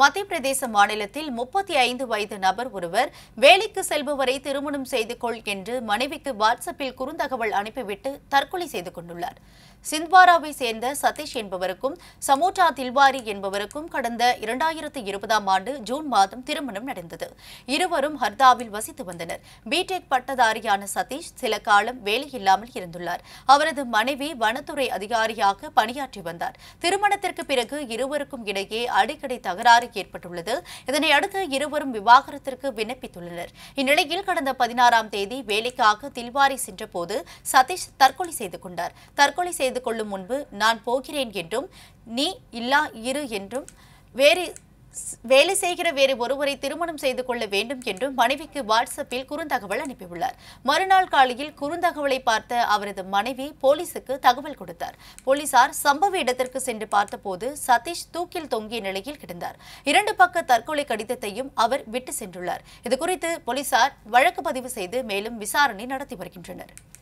மத்திய பிரதேச மாநிலத்தில் முப்பத்தி ஐந்து வயது நபர் ஒருவர் வேலைக்கு செல்பவரை திருமணம் செய்து கொள் என்று மனைவிக்கு வாட்ஸ்அப்பில் குறுந்தகவல் அனுப்பிவிட்டு தற்கொலை செய்து கொண்டுள்ளார் சிந்த்வாராவை சேர்ந்த சதீஷ் என்பவருக்கும் சமோட்டா தில்வாரி என்பவருக்கும் கடந்த இரண்டாயிரத்து இருபதாம் ஆண்டு ஜூன் மாதம் திருமணம் நடந்தது இருவரும் ஹர்தாவில் வசித்து வந்தனர் பிடெக் பட்டதாரியான சதீஷ் சில காலம் வேலையில்லாமல் இருந்துள்ளார் அவரது மனைவி வனத்துறை அதிகாரியாக பணியாற்றி வந்தார் திருமணத்திற்கு பிறகு இருவருக்கும் இடையே அடிக்கடி தகராறு ஏற்பட்டுள்ளது இதனையடுத்து இருவரும் விவாகரத்திற்கு விண்ணப்பித்துள்ளனர் இந்நிலையில் கடந்த பதினாறாம் தேதி வேலைக்காக தில்வாரி சென்றபோது சதீஷ் தற்கொலை செய்து கொண்டார் தற்கொலை செய்து கொள்ளும் முன்பு நான் போகிறேன் என்றும் நீ இல்லா இரு என்றும் வேறு வேலை செய்கிற வேறு ஒருவரை திருமணம் செய்து கொள்ள வேண்டும் என்றும் மனைவிக்கு வாட்ஸ்அப்பில் குறுந்தகவல் அனுப்பியுள்ளார் மறுநாள் காலையில் குறுந்தகவலை பார்த்த அவரது மனைவி போலீசுக்கு தகவல் கொடுத்தார் போலீசார் சம்பவ இடத்திற்கு சென்று பார்த்தபோது சதீஷ் தூக்கில் தொங்கிய நிலையில் கிடந்தார் இரண்டு பக்க தற்கொலை கடிதத்தையும் அவர் விட்டு சென்றுள்ளார் இதுகுறித்து போலீசார் வழக்கு பதிவு செய்து மேலும் விசாரணை நடத்தி வருகின்றனர்